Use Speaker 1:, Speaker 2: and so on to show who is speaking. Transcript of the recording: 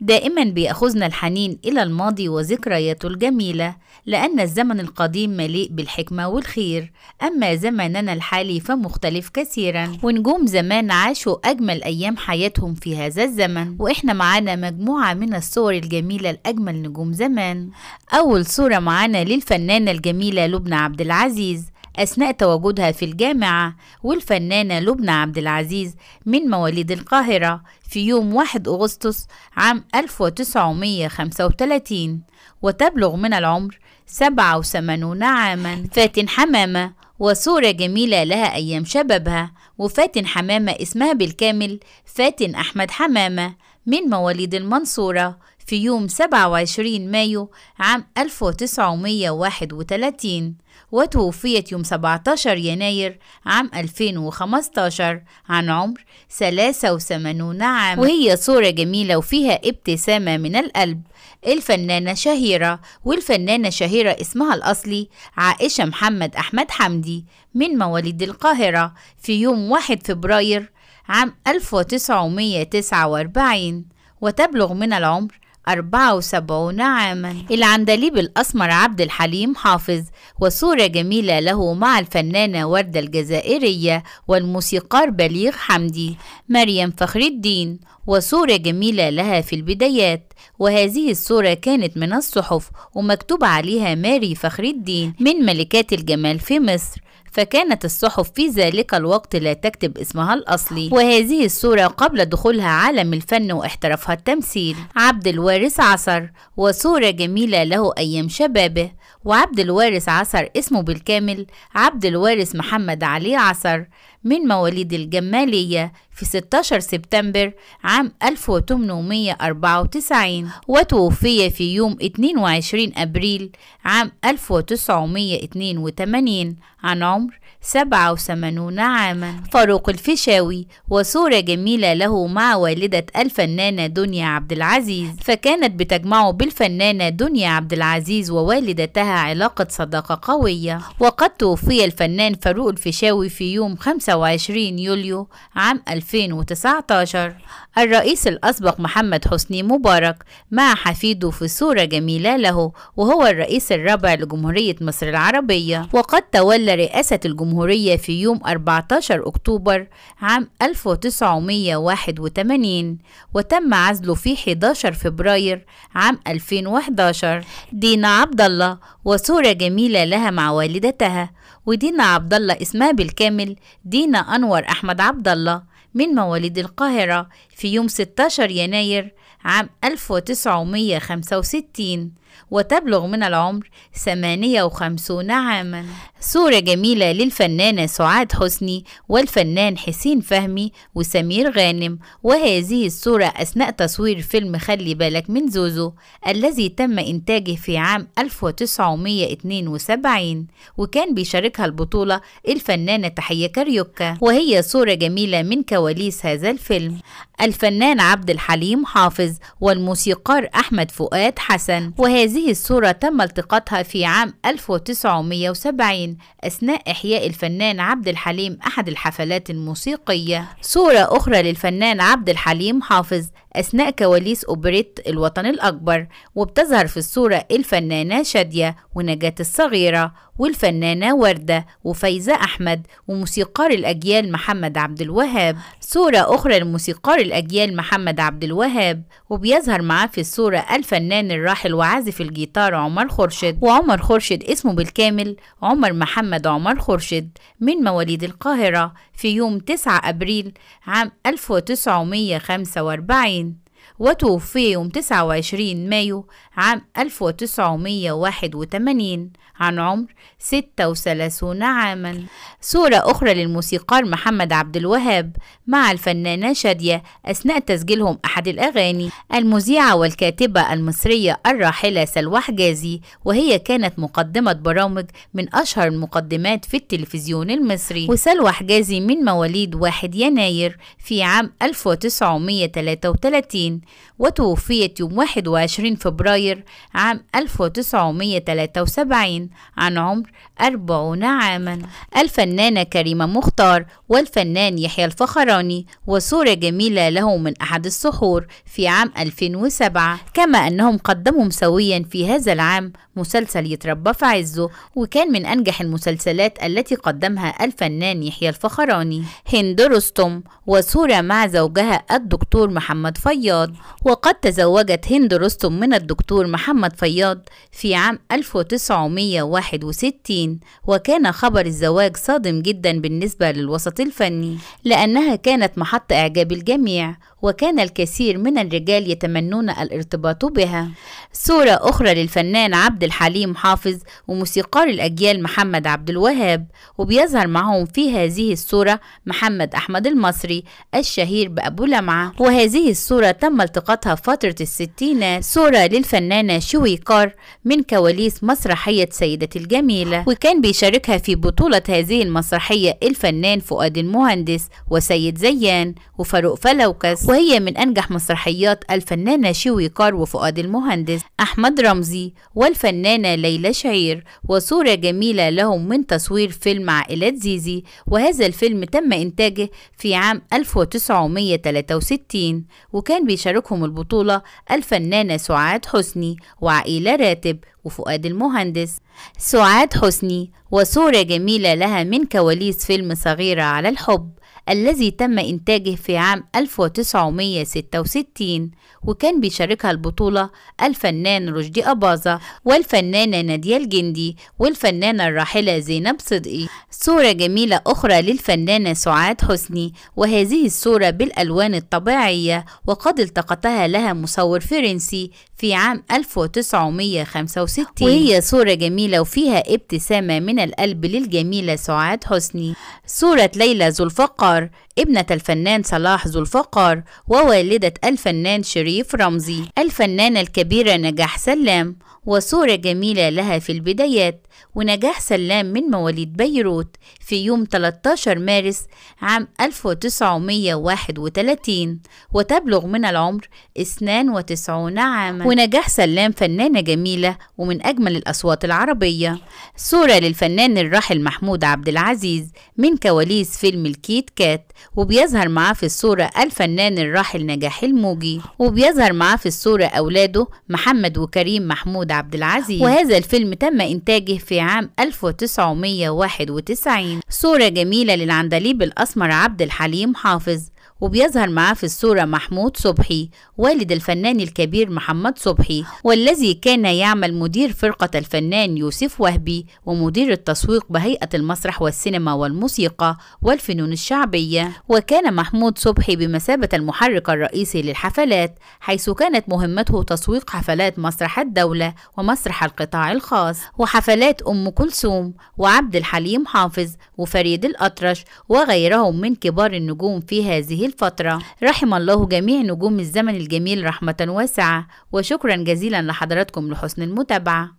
Speaker 1: دائما بيأخذنا الحنين إلى الماضي وذكرياته الجميلة لأن الزمن القديم مليء بالحكمة والخير أما زماننا الحالي فمختلف كثيرا ونجوم زمان عاشوا أجمل أيام حياتهم في هذا الزمن وإحنا معانا مجموعة من الصور الجميلة لأجمل نجوم زمان أول صورة معانا للفنانة الجميلة لبنى عبد العزيز أثناء تواجدها في الجامعة والفنانة لبنى عبد العزيز من مواليد القاهرة في يوم 1 أغسطس عام 1935 وتبلغ من العمر 87 عاما فاتن حمامة وصورة جميلة لها أيام شبابها وفاتن حمامة اسمها بالكامل فاتن أحمد حمامة من مواليد المنصورة في يوم 27 مايو عام 1931 وتوفيت يوم 17 يناير عام 2015 عن عمر 83 عام وهي صورة جميلة وفيها ابتسامة من القلب الفنانة شهيرة والفنانة شهيرة اسمها الأصلي عائشة محمد أحمد حمدي من مواليد القاهرة في يوم 1 فبراير عام 1949 وتبلغ من العمر 74 عاما العندليب الأسمر عبد الحليم حافظ وصورة جميلة له مع الفنانة وردة الجزائرية والموسيقار بليغ حمدي مريم فخر الدين وصورة جميلة لها في البدايات وهذه الصورة كانت من الصحف ومكتوب عليها ماري فخر الدين من ملكات الجمال في مصر فكانت الصحف في ذلك الوقت لا تكتب اسمها الأصلي وهذه الصورة قبل دخولها عالم الفن واحترافها التمثيل عبد الوارث عصر وصورة جميلة له أيام شبابه وعبد الوارث عصر اسمه بالكامل عبد الوارث محمد علي عصر من مواليد الجمالية في 16 سبتمبر عام 1894 وتوفي في يوم 22 أبريل عام 1982 عن عمر سبعة وثمانون عاما فاروق الفيشاوي وصورة جميلة له مع والدة الفنانة دنيا عبد العزيز فكانت بتجمعه بالفنانة دنيا عبد العزيز ووالدتها علاقة صداقة قوية وقد توفي الفنان فاروق الفيشاوي في يوم 25 يوليو عام 2019 الرئيس الأسبق محمد حسني مبارك مع حفيده في صورة جميلة له وهو الرئيس الرابع لجمهورية مصر العربية وقد تولى رئاسة الجمهورية الجمهورية في يوم 14 أكتوبر عام 1981 وتم عزله في 11 فبراير عام 2011 دينا عبد الله وصورة جميلة لها مع والدتها ودينا عبد الله اسمها بالكامل دينا أنور أحمد عبد الله من مواليد القاهرة في يوم 16 يناير عام 1965 وتبلغ من العمر 58 عاما صورة جميلة للفنانة سعاد حسني والفنان حسين فهمي وسمير غانم وهذه الصورة أثناء تصوير فيلم خلي بالك من زوزو الذي تم إنتاجه في عام 1972 وكان بيشاركها البطولة الفنانة تحية كاريوكا وهي صورة جميلة من كواليس هذا الفيلم الفنان عبد الحليم حافظ والموسيقار أحمد فؤاد حسن وهذه الصورة تم التقاطها في عام 1970 أثناء إحياء الفنان عبد الحليم أحد الحفلات الموسيقية صورة أخرى للفنان عبد الحليم حافظ أثناء كواليس أوبريت الوطن الأكبر وبتظهر في الصورة الفنانة شادية ونجاة الصغيرة والفنانة وردة وفايزة أحمد وموسيقار الأجيال محمد عبد الوهاب صورة أخرى لموسيقار الأجيال محمد عبد الوهاب وبيظهر معاه في الصورة الفنان الراحل وعازف الجيتار عمر خرشد وعمر خرشد اسمه بالكامل عمر محمد عمر خرشد من مواليد القاهرة في يوم 9 أبريل عام 1945 وتوفي يوم 29 مايو عام 1981 عن عمر 36 عاما صورة أخرى للموسيقار محمد عبد الوهاب مع الفنانة شادية أثناء تسجيلهم أحد الأغاني المذيعة والكاتبة المصرية الراحلة سلوى حجازي وهي كانت مقدمة برامج من أشهر المقدمات في التلفزيون المصري وسلوى حجازي من مواليد 1 يناير في عام 1933 وتوفيت يوم 21 فبراير عام 1973 عن عمر 40 عاما الفنانة كريمة مختار والفنان يحيى الفخراني وصورة جميلة له من أحد السحور في عام 2007 كما أنهم قدموا سويا في هذا العام مسلسل يتربى في عزه وكان من أنجح المسلسلات التي قدمها الفنان يحيى الفخراني هند رستم وصورة مع زوجها الدكتور محمد فياض وقد تزوجت هند رستم من الدكتور محمد فياض في عام 1961 وكان خبر الزواج صادم جدا بالنسبة للوسط الفني لأنها كانت محط إعجاب الجميع وكان الكثير من الرجال يتمنون الارتباط بها صورة أخرى للفنان عبد الحليم حافظ وموسيقار الأجيال محمد عبد الوهاب وبيظهر معهم في هذه الصورة محمد أحمد المصري الشهير بأبو لمعة وهذه الصورة تم التقاطها فترة الستينات صورة للفنانة شويكار من كواليس مسرحية سيدة الجميلة وكان بيشاركها في بطولة هذه المسرحية الفنان فؤاد المهندس وسيد زيان وفاروق فلوكس وهي من أنجح مسرحيات الفنانة شويكار وفؤاد المهندس أحمد رمزي والفنان الفنانة ليلى شعير وصورة جميلة لهم من تصوير فيلم عائلات زيزي وهذا الفيلم تم إنتاجه في عام 1963 وكان بيشاركهم البطولة الفنانة سعاد حسني وعائلة راتب وفؤاد المهندس سعاد حسني وصورة جميلة لها من كواليس فيلم صغيرة على الحب الذي تم إنتاجه في عام 1966 وكان بيشاركها البطولة الفنان رشدي أباظة والفنانة نادية الجندي والفنانة الراحلة زينب صدقي صورة جميلة أخرى للفنانة سعاد حسني وهذه الصورة بالألوان الطبيعية وقد التقطها لها مصور فرنسي في عام 1965 وهي صورة جميلة وفيها ابتسامة من القلب للجميلة سعاد حسني صورة ليلى ذو الفقار الفقر ابنة الفنان صلاح ذو الفقر ووالدة الفنان شريف رمزي الفنانة الكبيرة نجاح سلام وصورة جميلة لها في البدايات ونجاح سلام من مواليد بيروت في يوم 13 مارس عام 1931 وتبلغ من العمر 92 عاما ونجاح سلام فنانة جميلة ومن أجمل الأصوات العربية صورة للفنان الراحل محمود عبد العزيز من كواليس فيلم الكيت كات وبيظهر معاه في الصورة الفنان الراحل نجاح الموجي وبيظهر معاه في الصورة أولاده محمد وكريم محمود عبد العزيز وهذا الفيلم تم إنتاجه في عام 1991 صورة جميلة للعندليب الأسمر عبد الحليم حافظ وبيظهر معاه في الصورة محمود صبحي والد الفنان الكبير محمد صبحي والذي كان يعمل مدير فرقة الفنان يوسف وهبي ومدير التسويق بهيئة المسرح والسينما والموسيقى والفنون الشعبية وكان محمود صبحي بمثابة المحرك الرئيسي للحفلات حيث كانت مهمته تسويق حفلات مسرح الدولة ومسرح القطاع الخاص وحفلات أم كلثوم وعبد الحليم حافظ وفريد الأطرش وغيرهم من كبار النجوم في هذه الفترة رحم الله جميع نجوم الزمن الجميل رحمة واسعة وشكرا جزيلا لحضراتكم لحسن المتابعة